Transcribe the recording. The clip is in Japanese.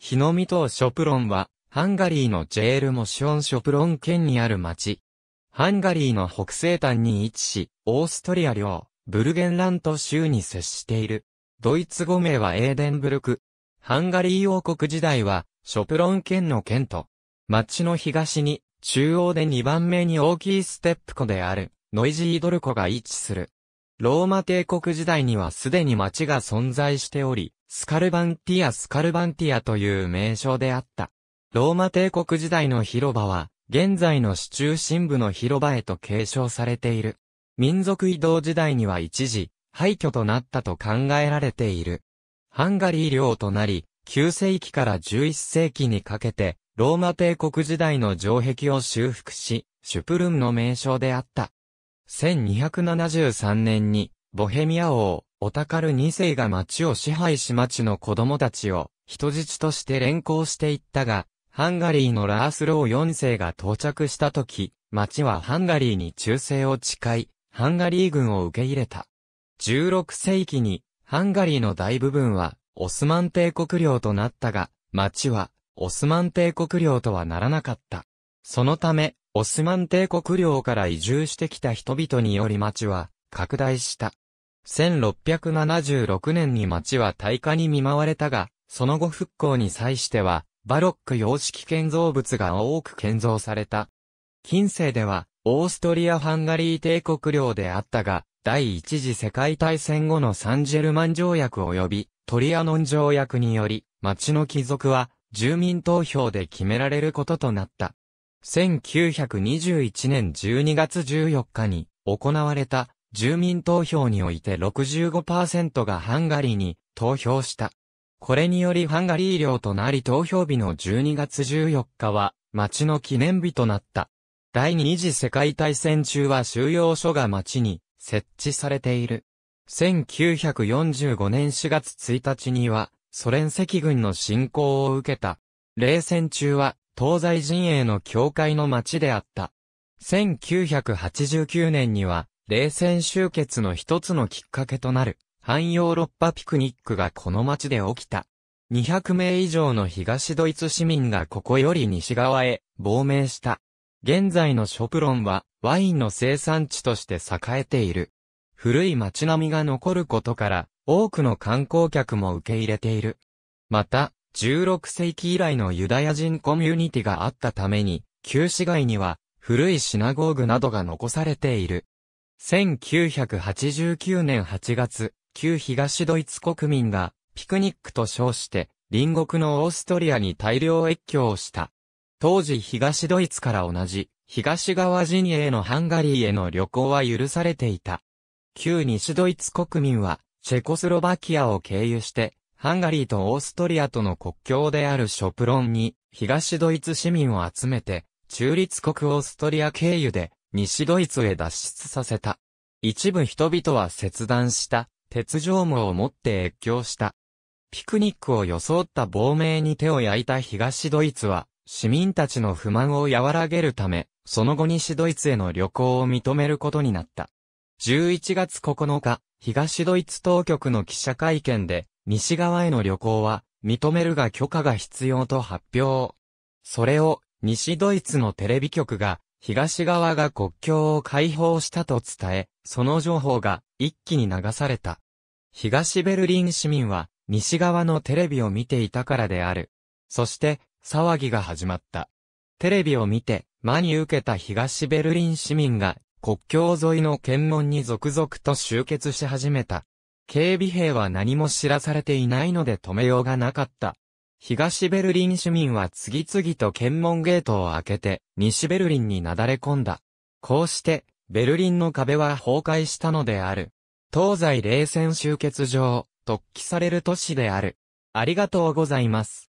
日の見島ショプロンは、ハンガリーのジェールモションショプロン県にある町。ハンガリーの北西端に位置し、オーストリア領、ブルゲンラント州に接している。ドイツ語名はエーデンブルク。ハンガリー王国時代は、ショプロン県の県と、町の東に、中央で2番目に大きいステップ湖である、ノイジードル湖が位置する。ローマ帝国時代にはすでに町が存在しており、スカルバンティア・スカルバンティアという名称であった。ローマ帝国時代の広場は、現在の市中心部の広場へと継承されている。民族移動時代には一時、廃墟となったと考えられている。ハンガリー領となり、9世紀から11世紀にかけて、ローマ帝国時代の城壁を修復し、シュプルンの名称であった。1273年に、ボヘミア王、オタカル2世が町を支配し町の子供たちを人質として連行していったが、ハンガリーのラースロー4世が到着した時、町はハンガリーに忠誠を誓い、ハンガリー軍を受け入れた。16世紀に、ハンガリーの大部分は、オスマン帝国領となったが、町は、オスマン帝国領とはならなかった。そのため、オスマン帝国領から移住してきた人々により町は、拡大した。1676年に町は大火に見舞われたが、その後復興に際しては、バロック様式建造物が多く建造された。近世では、オーストリア・ハンガリー帝国領であったが、第一次世界大戦後のサンジェルマン条約及びトリアノン条約により、町の帰属は住民投票で決められることとなった。1921年12月14日に行われた住民投票において65%がハンガリーに投票した。これによりハンガリー領となり投票日の12月14日は町の記念日となった。第二次世界大戦中は収容所が町に設置されている。1945年4月1日にはソ連赤軍の侵攻を受けた。冷戦中は東西陣営の境界の町であった。1989年には冷戦終結の一つのきっかけとなる、汎ヨーロッパピクニックがこの街で起きた。200名以上の東ドイツ市民がここより西側へ亡命した。現在のショプロンはワインの生産地として栄えている。古い街並みが残ることから多くの観光客も受け入れている。また、16世紀以来のユダヤ人コミュニティがあったために、旧市街には古いシナゴーグなどが残されている。1989年8月、旧東ドイツ国民が、ピクニックと称して、隣国のオーストリアに大量越境をした。当時東ドイツから同じ、東側陣営のハンガリーへの旅行は許されていた。旧西ドイツ国民は、チェコスロバキアを経由して、ハンガリーとオーストリアとの国境であるショプロンに、東ドイツ市民を集めて、中立国オーストリア経由で、西ドイツへ脱出させた。一部人々は切断した鉄条網を持って越境した。ピクニックを装った亡命に手を焼いた東ドイツは、市民たちの不満を和らげるため、その後西ドイツへの旅行を認めることになった。11月9日、東ドイツ当局の記者会見で、西側への旅行は、認めるが許可が必要と発表。それを、西ドイツのテレビ局が、東側が国境を解放したと伝え、その情報が一気に流された。東ベルリン市民は西側のテレビを見ていたからである。そして騒ぎが始まった。テレビを見て間に受けた東ベルリン市民が国境沿いの検問に続々と集結し始めた。警備兵は何も知らされていないので止めようがなかった。東ベルリン市民は次々と検問ゲートを開けて、西ベルリンになだれ込んだ。こうして、ベルリンの壁は崩壊したのである。東西冷戦終結上、突起される都市である。ありがとうございます。